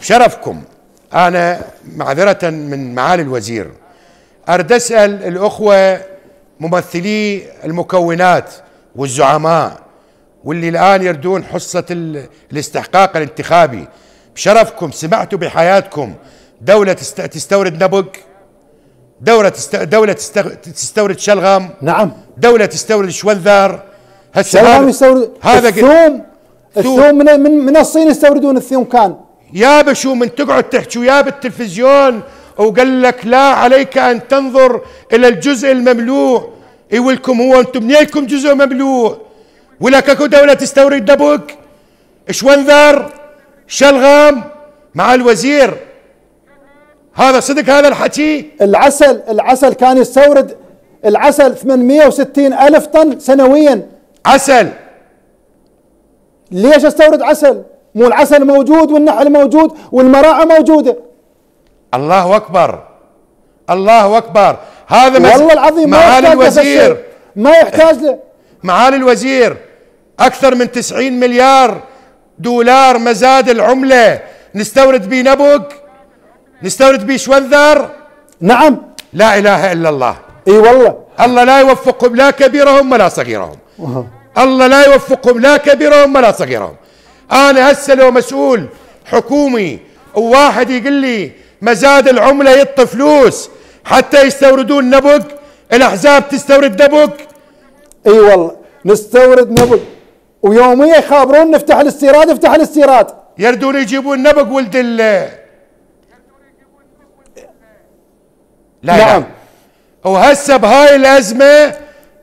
بشرفكم أنا معذرة من معالي الوزير أرد أسأل الأخوة ممثلي المكونات والزعماء واللي الآن يردون حصة الاستحقاق الانتخابي بشرفكم سمعتوا بحياتكم دولة تستورد نبق دولة دولة تستورد شلغم نعم دولة تستورد شونذار هسه شلغم يستورد هذا الثوم الثوم من من الصين يستوردون الثوم كان يا بشو من تقعد تحكي ويا بالتلفزيون وقال لك لا عليك أن تنظر إلى الجزء المملوء اي إيولكم هو أنتم منيلكم جزء مملوء ولك أكو دولة تستورد دبك شونذر شلغام مع الوزير هذا صدق هذا الحكي العسل العسل كان يستورد العسل 860 ألف طن سنويا عسل ليش استورد عسل مو العسل موجود والنحل موجود والمراعي موجودة الله أكبر الله أكبر هذا مز... والله العظيم معالي الوزير ما يحتاج له معالي الوزير أكثر من 90 مليار دولار مزاد العملة نستورد بيه نبق نستورد بيه شوانذر نعم لا إله إلا الله اي والله الله لا يوفقهم لا كبيرهم ولا صغيرهم الله لا يوفقهم لا كبيرهم ولا صغيرهم انا هسه لو مسؤول حكومي وواحد يقول لي مزاد العمله يط فلوس حتى يستوردون نبق الاحزاب تستورد نبق اي والله نستورد نبق ويوميا يخابرون نفتح الاستيراد افتح الاستيراد يردون يجيبون نبق ولد ال لا نعم وهسه بهاي الازمه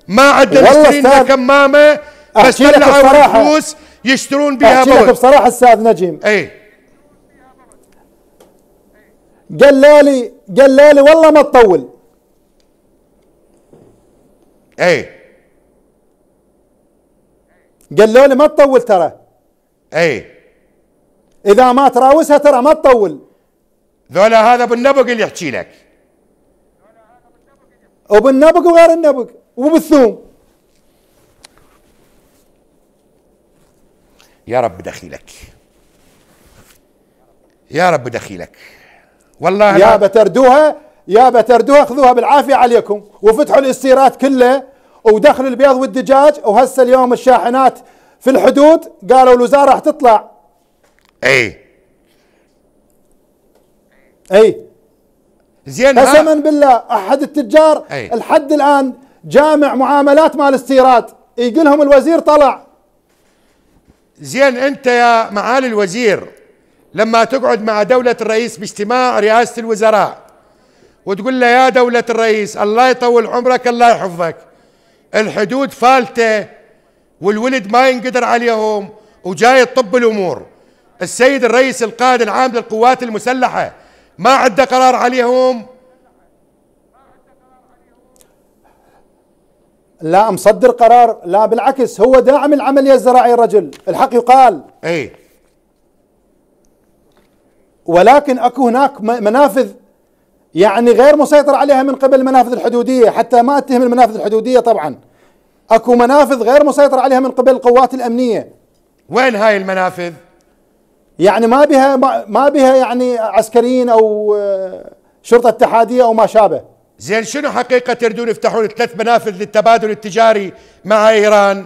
ما عندنا نشتري كمامه بس طلعوا فلوس يشترون بها برد بصراحه استاذ نجيم اي قال لي قال لي والله ما تطول اي قالوا لي ما تطول ترى اي اذا ما تراوسها ترى ما تطول ذولا هذا بالنبق اللي يحكي لك وبالنبق وغير النبق وبالثوم يا رب دخيلك يا رب دخيلك والله يا بتردوها يا بتردوها خذوها بالعافيه عليكم وفتحوا الاستيرات كله ودخلوا البيض والدجاج وهسه اليوم الشاحنات في الحدود قالوا الوزاره راح تطلع اي اي زين قسما بالله احد التجار أي. الحد الان جامع معاملات مال استيراد يقول لهم الوزير طلع زين انت يا معالي الوزير لما تقعد مع دولة الرئيس باجتماع رئاسة الوزراء وتقول له يا دولة الرئيس الله يطول عمرك الله يحفظك الحدود فالتة والولد ما ينقدر عليهم وجاي تطب الأمور السيد الرئيس القائد العام للقوات المسلحة ما عنده قرار عليهم لا مصدر قرار لا بالعكس هو داعم العملية الزراعية الرجل الحق يقال أي ولكن أكو هناك منافذ يعني غير مسيطر عليها من قبل المنافذ الحدودية حتى ما أتهم المنافذ الحدودية طبعا أكو منافذ غير مسيطر عليها من قبل القوات الأمنية وين هاي المنافذ؟ يعني ما بها ما بها يعني عسكريين أو آه، شرطة اتحادية أو ما شابه زين شنو حقيقة تريدون يفتحون ثلاث منافذ للتبادل التجاري مع إيران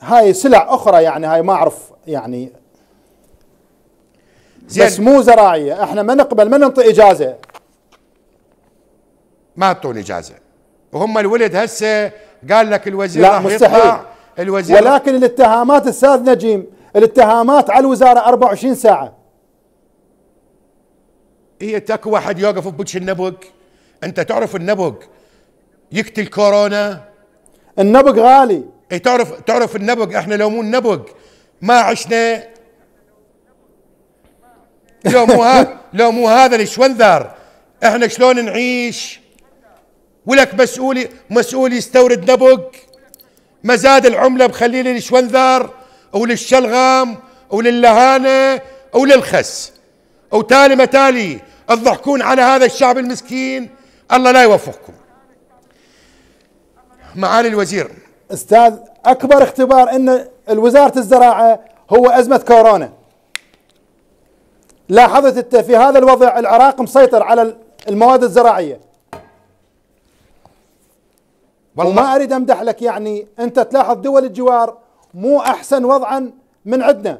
هاي سلع أخرى يعني هاي ما أعرف يعني زين بس مو زراعية احنا ما نقبل ما ننطي إجازة ما أعطون إجازة وهم الولد هسه قال لك الوزير لا مستحيل الوزير ولكن الاتهامات الساد نجيم الاتهامات على الوزارة 24 ساعة هي تاكو واحد يوقف بوجه النبق انت تعرف النبق يقتل كورونا النبق غالي اي تعرف تعرف النبق احنا لو مو النبق ما عشنا لو مو هذا لو مو هذا الشونذر احنا شلون نعيش ولك مسؤول مسؤول يستورد نبق مزاد العمله بخليه للشونذر او للشلغم او للهانه او للخس او تالي متالي تضحكون على هذا الشعب المسكين الله لا يوفقكم معالي الوزير استاذ اكبر اختبار ان وزاره الزراعه هو ازمه كورونا لاحظت انت في هذا الوضع العراق مسيطر على المواد الزراعيه والله وما اريد امدح لك يعني انت تلاحظ دول الجوار مو احسن وضعا من عندنا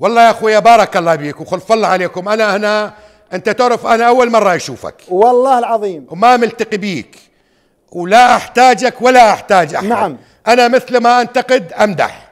والله يا اخويا بارك الله بيك وخلف الله عليكم انا هنا انت تعرف انا اول مره اشوفك والله العظيم وما ملتقي بيك ولا احتاجك ولا احتاج احد نعم انا مثل ما انتقد امدح